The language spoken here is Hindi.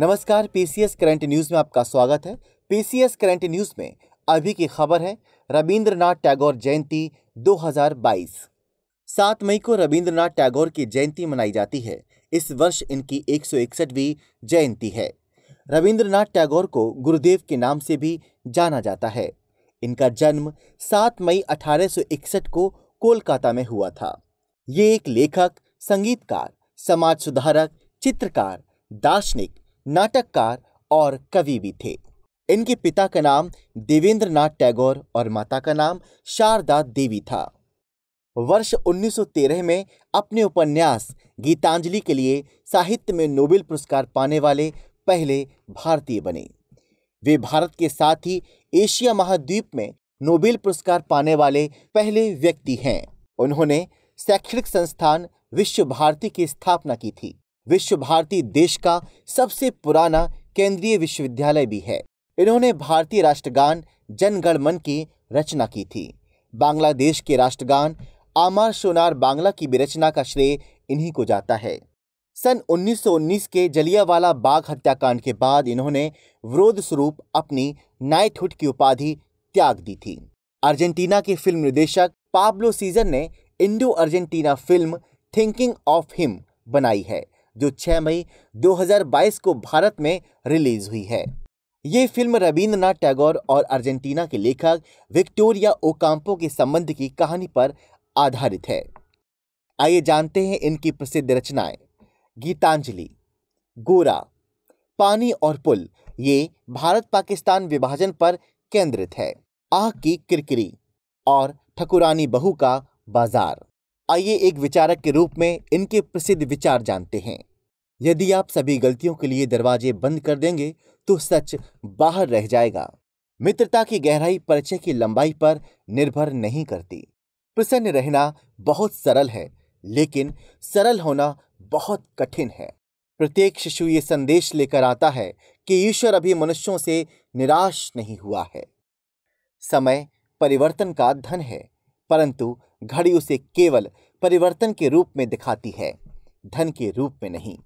नमस्कार पीसीएस करंट न्यूज़ में आपका स्वागत है पीसीएस करंट न्यूज़ में अभी की खबर है रविंद्रनाथ टैगोर जयंती 2022 सात मई को रविंद्रनाथ टैगोर की जयंती मनाई जाती है इस वर्ष इनकी एक वी जयंती है रविंद्रनाथ टैगोर को गुरुदेव के नाम से भी जाना जाता है इनका जन्म 7 मई 1861 को कोलकाता में हुआ था ये एक लेखक संगीतकार समाज सुधारक चित्रकार दार्शनिक नाटककार और कवि भी थे इनके पिता का नाम देवेंद्र नाथ टैगोर और माता का नाम शारदा देवी था वर्ष 1913 में अपने उपन्यास गीतांजलि के लिए साहित्य में नोबेल पुरस्कार पाने वाले पहले भारतीय बने वे भारत के साथ ही एशिया महाद्वीप में नोबेल पुरस्कार पाने वाले पहले व्यक्ति हैं उन्होंने शैक्षणिक संस्थान विश्व भारती की स्थापना की थी विश्व भारती देश का सबसे पुराना केंद्रीय विश्वविद्यालय भी है इन्होंने भारतीय राष्ट्रगान जनगण मन की रचना की थी बांग्लादेश के राष्ट्रगान आमार सोनार बांग्ला की भी रचना का श्रेय इन्हीं को जाता है सन 1919 के जलियावाला बाग हत्याकांड के बाद इन्होंने विरोध स्वरूप अपनी नाइटहुड की उपाधि त्याग दी थी अर्जेंटीना के फिल्म निर्देशक पाब्लो सीजन ने Indo Argentina film thinking of him बनाई है जो 6 मई 2022 को भारत में रिलीज हुई है ये फिल्म रविंद्रनाथ टैगोर और अर्जेंटीना के लेखक विक्टोरिया ओकाम्पो के संबंध की कहानी पर आधारित है आइए जानते हैं इनकी प्रसिद्ध रचनाएं गीतांजलि गोरा पानी और पुल ये भारत पाकिस्तान विभाजन पर केंद्रित है आह की किरकिरी और ठकुरानी बहू का बाजार आइए एक विचारक के रूप में इनके प्रसिद्ध विचार जानते हैं यदि आप सभी गलतियों के लिए दरवाजे बंद कर देंगे तो सच बाहर रह जाएगा मित्रता की गहराई परिचय की लंबाई पर निर्भर नहीं करती प्रसन्न रहना बहुत सरल है लेकिन सरल होना बहुत कठिन है प्रत्येक शिशु ये संदेश लेकर आता है कि ईश्वर अभी मनुष्यों से निराश नहीं हुआ है समय परिवर्तन का धन है परंतु घड़ी उसे केवल परिवर्तन के रूप में दिखाती है धन के रूप में नहीं